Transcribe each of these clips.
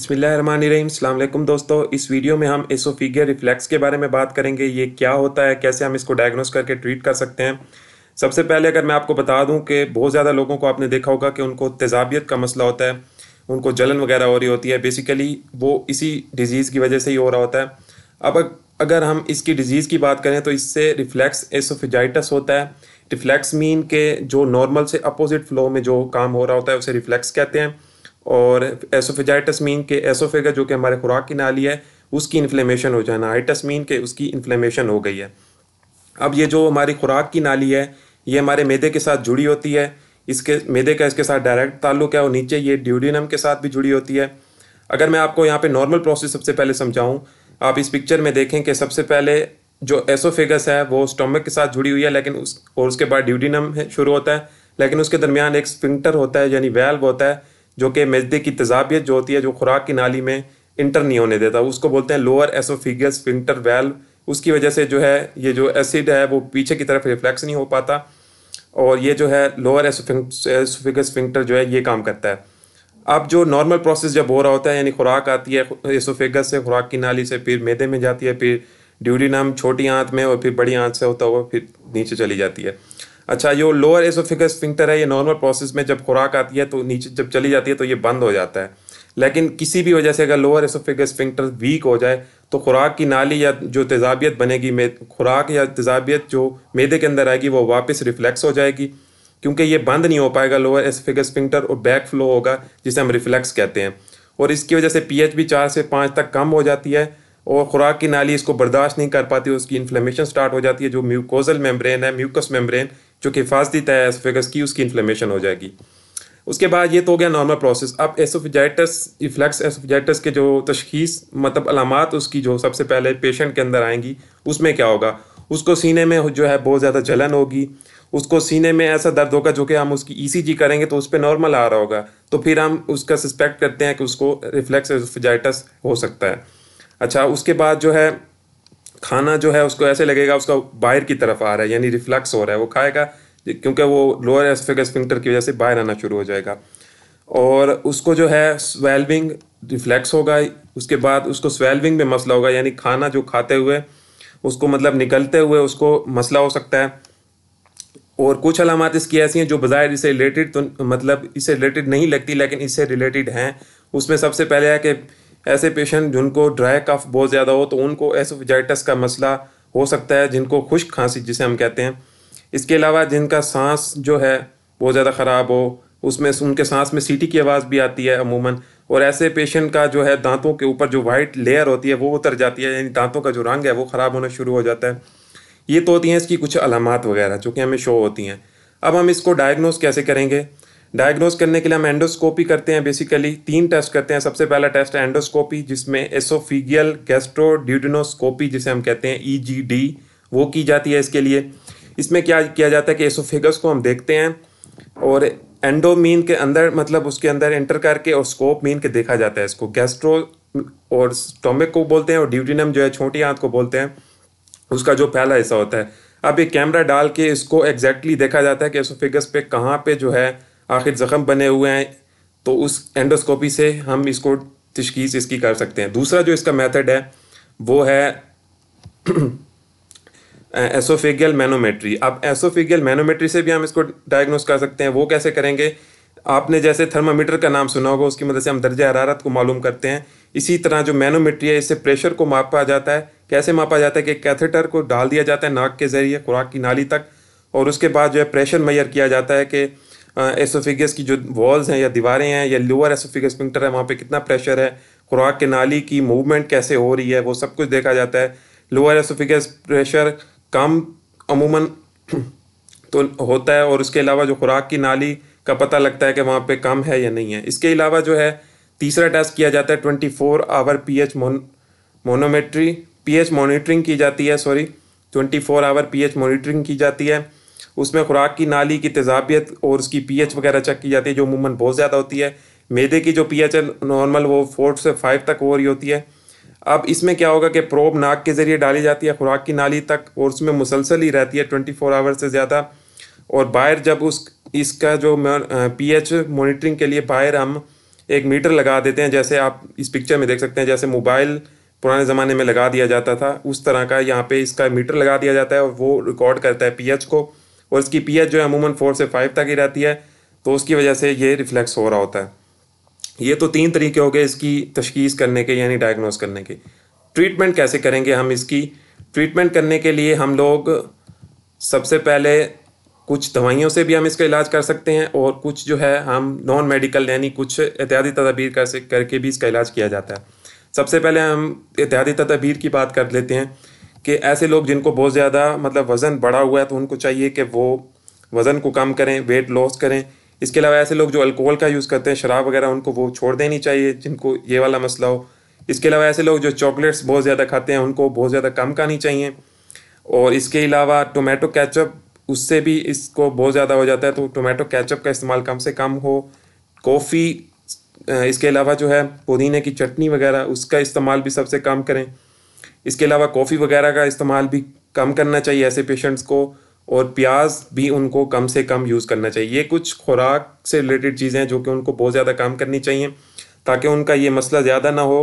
बसमिलीम दोस्तों इस वीडियो में हम एसोफीगियर रिफ्लेक्स के बारे में बात करेंगे ये क्या होता है कैसे हम इसको डायग्नोस करके ट्रीट कर सकते हैं सबसे पहले अगर मैं आपको बता दूं कि बहुत ज़्यादा लोगों को आपने देखा होगा कि उनको तेजाबियत का मसला होता है उनको जलन वगैरह हो रही होती है बेसिकली वो इसी डिज़ीज़ की वजह से ही हो रहा होता है अब अगर हम इसकी डिज़ीज़ की बात करें तो इससे रिफ़्लैक्स एसोफिजाइटस होता है रिफ़्लैक्स मीन के जो नॉर्मल से अपोजिट फ्लो में जो काम हो रहा होता है उसे रिफ्लेक्स कहते हैं और एसोफेजाइटस मीन के एसोफेगा जो कि हमारे खुराक की नाली है उसकी इन्फ्लेमेशन हो जाना आइटस मीन के उसकी इन्फ्लेमेशन हो गई है अब ये जो हमारी खुराक की नाली है ये हमारे मैदे के साथ जुड़ी होती है इसके मैदे का इसके साथ डायरेक्ट ताल्लुक है और नीचे ये ड्यूडिनम के साथ भी जुड़ी होती है अगर मैं आपको यहाँ पे नॉर्मल प्रोसेस सबसे पहले समझाऊँ आप इस पिक्चर में देखें कि सबसे पहले जो एसोफेगस है वो स्टोमक के साथ जुड़ी हुई है लेकिन उस और उसके बाद ड्यूडिनम शुरू होता है लेकिन उसके दरमियान एक स्पिंक्टर होता है यानी वेल्व होता है जो कि मैदे की तजाबियत जो होती है जो खुराक की नाली में इंटर नहीं होने देता उसको बोलते हैं लोअर एसोफिगस फिंटर वेल्व उसकी वजह से जो है ये जो एसिड है वो पीछे की तरफ रिफ्लेक्स नहीं हो पाता और ये जो है लोअर एसोफिगस फिंटर जो है ये काम करता है अब जो नॉर्मल प्रोसेस जब हो रहा होता है यानी खुराक आती है एसोफेगस से खुराक की नाली से फिर मैदे में जाती है फिर ड्यूडी नाम छोटी आंत में और फिर बड़ी आंत से होता हुआ फिर नीचे चली जाती है अच्छा जो लोअर एसोफिकस फिंगटर है ये नॉर्मल प्रोसेस में जब खुराक आती है तो नीचे जब चली जाती है तो ये बंद हो जाता है लेकिन किसी भी वजह से अगर लोअर एसोफिकस फिंगटर वीक हो जाए तो खुराक की नाली या जो तेजाबियत बनेगी खुराक या तेजाबियत जो मेदे के अंदर आएगी वो वापस रिफ्लेक्स हो जाएगी क्योंकि ये बंद नहीं हो पाएगा लोअर एसोफिकस फिंगटर और बैक फ्लो होगा जिसे हम रिफ्लेक्स कहते हैं और इसकी वजह से एच भी चार से पाँच तक कम हो जाती है और खुराक की नाली इसको बर्दाश्त नहीं कर पाती उसकी इन्फ्लेमेशन स्टार्ट हो जाती है जो म्यूकोजल मेम्ब्रेन है म्यूकस मेम्ब्रेन जो हिफाजती तय एसोफेगस की उसकी इन्फ्लेमेशन हो जाएगी उसके बाद ये तो हो गया नॉर्मल प्रोसेस अब एसोफिजाइटस रिफ्लैक्स एसोफिजाइटस के जो तशखीस मतलब अलामत उसकी जो सबसे पहले पेशेंट के अंदर आएंगी उसमें क्या होगा उसको सीने में जो है बहुत ज़्यादा जलन होगी उसको सीने में ऐसा दर्द होगा जो कि हम उसकी ईसीजी e करेंगे तो उस पर नॉर्मल आ रहा होगा तो फिर हम उसका सस्पेक्ट करते हैं कि उसको रिफ्लेक्स एसोफिजाइटस हो सकता है अच्छा उसके बाद जो है खाना जो है उसको ऐसे लगेगा उसका बाहर की तरफ आ रहा है यानी रिफ्लक्स हो रहा है वो खाएगा क्योंकि वो लोअर एस्फेगस की वजह से बाहर आना शुरू हो जाएगा और उसको जो है स्वेलविंग रिफ्लेक्स होगा उसके बाद उसको स्वेलविंग में मसला होगा यानी खाना जो खाते हुए उसको मतलब निकलते हुए उसको मसला हो सकता है और कुछ अलामत इसकी ऐसी हैं जो बाज़ाहिर इससे रिलेटेड तो मतलब इससे रिलेटेड नहीं लगती लेकिन इससे रिलेटेड हैं उसमें सबसे पहले है कि ऐसे पेशेंट जिनको ड्राई कफ बहुत ज़्यादा हो तो उनको एसोफिजाइटस का मसला हो सकता है जिनको खुश्क खांसी जिसे हम कहते हैं इसके अलावा जिनका सांस जो है बहुत ज़्यादा ख़राब हो उसमें उनके सांस में सीटी की आवाज़ भी आती है अमूमन और ऐसे पेशेंट का जो है दांतों के ऊपर जो वाइट लेयर होती है वो उतर जाती है यानी दांतों का जो रंग है वो ख़राब होना शुरू हो जाता है ये तो होती हैं इसकी कुछ अलामत वगैरह जो कि हमें शो होती हैं अब हम इसको डायग्नोस कैसे करेंगे डायग्नोज करने के लिए हम एंडोस्कोपी करते हैं बेसिकली तीन टेस्ट करते हैं सबसे पहला टेस्ट है एंडोस्कोपी जिसमें एसोफिगियल गैस्ट्रोड्यूडिनोस्कोपी जिसे हम कहते हैं ईजीडी e वो की जाती है इसके लिए इसमें क्या किया जाता है कि एसोफिगस को हम देखते हैं और एंडोमीन के अंदर मतलब उसके अंदर एंटर करके और स्कोप मीन के देखा जाता है इसको गैस्ट्रो और स्टोमिक को बोलते हैं और ड्यूटिनम जो है छोटी आंत को बोलते हैं उसका जो पहला हिस्सा होता है अब एक कैमरा डाल के इसको एग्जैक्टली exactly देखा जाता है कि एसोफिगस पे कहाँ पे जो है आखिर ज़ख़म बने हुए हैं तो उस एंडोस्कोपी से हम इसको तशखीस इसकी कर सकते हैं दूसरा जो इसका मेथड है वो है एसोफेगियल मैनोमेट्री अब एसोफेगियल मैनोमेट्री से भी हम इसको डायग्नोस कर सकते हैं वो कैसे करेंगे आपने जैसे थर्मामीटर का नाम सुना होगा उसकी मदद से हम दर्ज हरारत को मालूम करते हैं इसी तरह जो मैनोमेट्री है इससे प्रेशर को मापा जाता है कैसे मापा जाता है कि कैथेटर को डाल दिया जाता है नाक के ज़रिए खुराक की नाली तक और उसके बाद जो है प्रेशर मैयर किया जाता है कि एसोफिगस की जो वॉल्स हैं या दीवारें हैं या लोअर एसोफिगस पिंक्टर है वहाँ पे कितना प्रेशर है खुराक के नाली की मूवमेंट कैसे हो रही है वो सब कुछ देखा जाता है लोअर एसोफिगस प्रेशर कम अमूमन तो होता है और उसके अलावा जो खुराक की नाली का पता लगता है कि वहाँ पे कम है या नहीं है इसके अलावा जो है तीसरा टेस्ट किया जाता है twenty four hour P H manometry P H monitoring की जाती है sorry twenty four hour P H monitoring की जाती है उसमें खुराक की नाली की तेजाबियत और उसकी पीएच वगैरह चेक की जाती है जो अमूमन बहुत ज़्यादा होती है मैदे की जो पीएच है नॉर्मल वो फोर से फाइव तक हो रही होती है अब इसमें क्या होगा कि प्रोब नाक के ज़रिए डाली जाती है खुराक की नाली तक और उसमें मुसलसल ही रहती है ट्वेंटी फोर आवर से ज़्यादा और बाहर जब उस इसका जो एच मॉनिटरिंग के लिए बाहर हम एक मीटर लगा देते हैं जैसे आप इस पिक्चर में देख सकते हैं जैसे मोबाइल पुराने ज़माने में लगा दिया जाता था उस तरह का यहाँ पे इसका मीटर लगा दिया जाता है और वो रिकॉर्ड करता है पीएच को और इसकी पी जो है अमूमन फोर से फाइव तक ही रहती है तो उसकी वजह से ये रिफ्लेक्स हो रहा होता है ये तो तीन तरीके हो गए इसकी तशखीस करने के यानी डायग्नोस करने के ट्रीटमेंट कैसे करेंगे हम इसकी ट्रीटमेंट करने के लिए हम लोग सबसे पहले कुछ दवाइयों से भी हम इसका इलाज कर सकते हैं और कुछ जो है हम नॉन मेडिकल यानी कुछ एहतियाती तदाबीर कर से करके भी इसका इलाज किया जाता है सबसे पहले हम एहतियाती तदाबीर की बात कर लेते हैं कि ऐसे लोग जिनको बहुत ज़्यादा मतलब वज़न बढ़ा हुआ है तो उनको चाहिए कि वो वज़न को कम करें वेट लॉस करें इसके अलावा ऐसे लोग जो अल्कोहल का यूज़ करते हैं शराब वगैरह उनको वो छोड़ देनी चाहिए जिनको ये वाला मसला हो इसके अलावा ऐसे लोग जो चॉकलेट्स बहुत ज़्यादा खाते हैं उनको बहुत ज़्यादा कम खानी चाहिए और इसके अलावा टोमेटो कैचअप उससे भी इसको बहुत ज़्यादा हो जाता है तो टोमेटो कैचअप का इस्तेमाल कम से कम हो कॉफ़ी इसके अलावा जो है पुदीने की चटनी वगैरह उसका इस्तेमाल भी सबसे कम करें इसके अलावा कॉफ़ी वगैरह का इस्तेमाल भी कम करना चाहिए ऐसे पेशेंट्स को और प्याज भी उनको कम से कम यूज़ करना चाहिए ये कुछ खुराक से रिलेटेड चीज़ें हैं जो कि उनको बहुत ज़्यादा काम करनी चाहिए ताकि उनका ये मसला ज़्यादा ना हो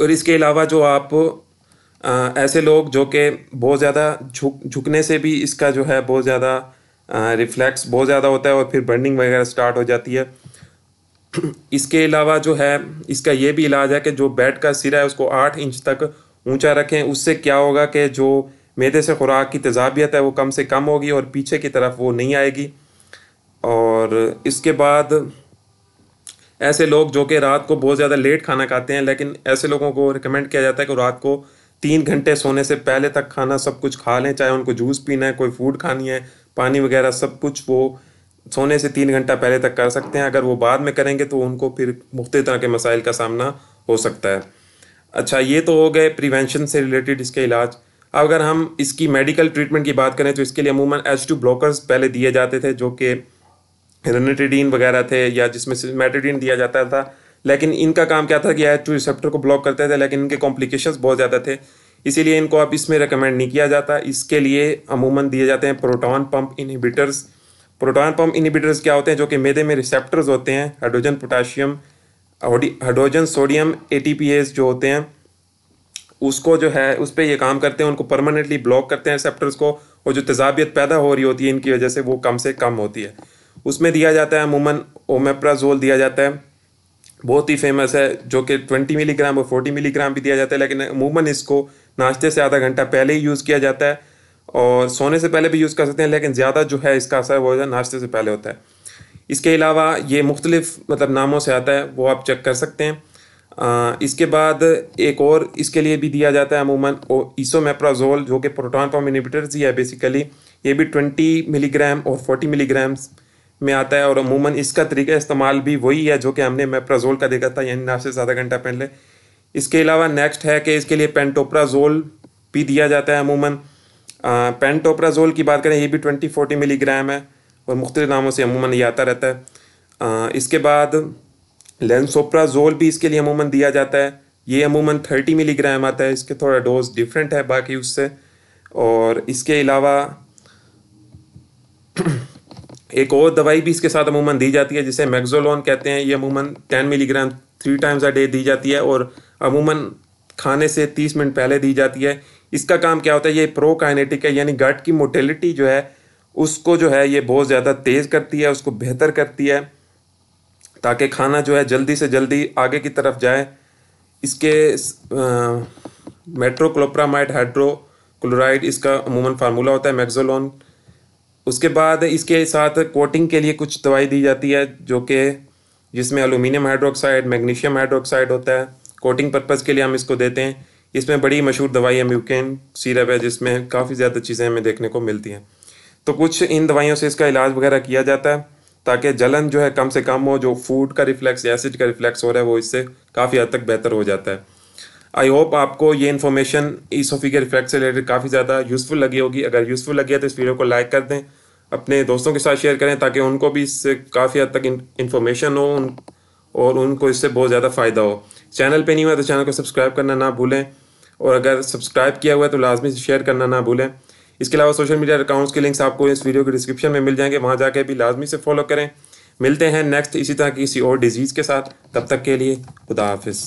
और इसके अलावा जो आप आ, ऐसे लोग जो कि बहुत ज़्यादा झुक झुकने से भी इसका जो है बहुत ज़्यादा रिफ्लैक्स बहुत ज़्यादा होता है और फिर बर्निंग वगैरह स्टार्ट हो जाती है इसके अलावा जो है इसका ये भी इलाज है कि जो बेड का सिरा है उसको आठ इंच तक ऊंचा रखें उससे क्या होगा कि जो मैदे से खुराक की तजाबियत है वो कम से कम होगी और पीछे की तरफ वो नहीं आएगी और इसके बाद ऐसे लोग जो कि रात को बहुत ज़्यादा लेट खाना खाते हैं लेकिन ऐसे लोगों को रिकमेंड किया जाता है कि रात को तीन घंटे सोने से पहले तक खाना सब कुछ खा लें चाहे उनको जूस पीना है कोई फूड खानी है पानी वगैरह सब कुछ वो सोने से तीन घंटा पहले तक कर सकते हैं अगर वो बाद में करेंगे तो उनको फिर मुख्त तरह के मसाइल का सामना हो सकता है अच्छा ये तो हो गए प्रिवेंशन से रिलेटेड इसके इलाज अब अगर हम इसकी मेडिकल ट्रीटमेंट की बात करें तो इसके लिए अमूमन एच टू ब्लॉकर्स पहले दिए जाते थे जो कि रेनेटिडीन वगैरह थे या जिसमें मेटेडीन दिया जाता था लेकिन इनका काम क्या था कि एच टू रिसेप्टर को ब्लॉक करते थे लेकिन इनके कॉम्प्लिकेशन बहुत ज़्यादा थे इसीलिए इनको अब इसमें रिकमेंड नहीं किया जाता इसके लिए अमूमन दिए जाते हैं proton pump inhibitors proton pump inhibitors क्या होते हैं जो कि मेदे में रिसेप्टर्स होते हैं हाइड्रोजन पोटाशियम हाइड्रोजन सोडियम ए जो होते हैं उसको जो है उस पर ये काम करते हैं उनको परमानेंटली ब्लॉक करते हैं रिसेप्टर्स को और जो तेजाबियत पैदा हो रही होती है इनकी वजह से वो कम से कम होती है उसमें दिया जाता है अमूमन ओमेप्राजोल दिया जाता है बहुत ही फेमस है जो कि 20 मिलीग्राम और 40 मिलीग्राम भी दिया जाता है लेकिन अमूमन इसको नाश्ते से आधा घंटा पहले ही यूज़ किया जाता है और सोने से पहले भी यूज़ कर सकते हैं लेकिन ज़्यादा जो है इसका असर वो नाश्ते से पहले होता है इसके अलावा ये मुख्तलिफ मतलब नामों से आता है वो आप चेक कर सकते हैं आ, इसके बाद एक और इसके लिए भी दिया जाता है अमूमन ईसोमेप्राजोल जो कि प्रोटॉन पम्प इनिबिटर्स ही है बेसिकली ये भी ट्वेंटी मिलीग्राम और फोर्टी मिलीग्राम्स में आता है और अमूमन इसका तरीका इस्तेमाल भी वही है जो कि हमने मेप्राजोल का देखा था यानी ना से ज़्यादा घंटा पहले इसके अलावा नेक्स्ट है कि इसके लिए पेंटोप्राजोल भी दिया जाता है अमूमन पेंटोप्राजोल की बात करें ये भी ट्वेंटी फोर्टी मिलीग्राम है और मुख्तलि नामों से अमूमन ये आता रहता है आ, इसके बाद लेंसोप्राजोल भी इसके लिए अमूमन दिया जाता है ये अमूमन थर्टी मिलीग्राम आता है इसके थोड़ा डोज डिफरेंट है बाकी उससे और इसके अलावा एक और दवाई भी इसके साथ अमूमन दी जाती है जिसे मैगजोलोन कहते हैं ये अमूमन ten milligram three times a day दी जाती है और अमूमन खाने से तीस मिनट पहले दी जाती है इसका काम क्या होता है ये प्रो काइनेटिक है यानी गट की मोटेलिटी जो है उसको जो है ये बहुत ज़्यादा तेज़ करती है उसको बेहतर करती है ताकि खाना जो है जल्दी से जल्दी आगे की तरफ जाए इसके मेट्रोक्लोप्रामाइड हाइड्रोक्लोराइड इसका अमूमन फार्मूला होता है मैगजोलोन उसके बाद इसके साथ कोटिंग के लिए कुछ दवाई दी जाती है जो कि जिसमें अलूमिनियम हाइड्रोक्साइड मैग्नीशियम हाइड्रोक्साइड होता है कोटिंग पर्पज़ के लिए हम इसको देते हैं इसमें बड़ी मशहूर दवाई है म्यूकेन सीरप है जिसमें काफ़ी ज़्यादा चीज़ें हमें देखने को मिलती हैं तो कुछ इन दवाइयों से इसका इलाज वगैरह किया जाता है ताकि जलन जो है कम से कम हो जो फूड का रिफ्लेक्स एसिड का रिफ्लेक्स हो रहा है वो इससे काफ़ी हद तक बेहतर हो जाता है आई होप आपको ये इन्फॉर्मेशन ईसोफी के रिफ्लेक्स से रिलेटेड काफ़ी ज़्यादा यूज़फुल लगी होगी अगर यूज़फुल लगी है तो इस वीडियो को लाइक कर दें अपने दोस्तों के साथ शेयर करें ताकि उनको भी इससे काफ़ी हद तक इन्फॉर्मेशन हो उन और उनको इससे बहुत ज़्यादा फ़ायदा हो चैनल पे नहीं हुआ तो चैनल को सब्सक्राइब करना ना भूलें और अगर सब्सक्राइब किया हुआ है तो लाजमी से शेयर करना ना भूलें इसके अलावा सोशल मीडिया अकाउंट्स के लिंक्स आपको इस वीडियो के डिस्क्रिप्शन में मिल जाएंगे वहाँ जाके भी लाजमी से फॉलो करें मिलते हैं नेक्स्ट इसी तरह की किसी और डिजीज़ के साथ तब तक के लिए खुदा हाफिज़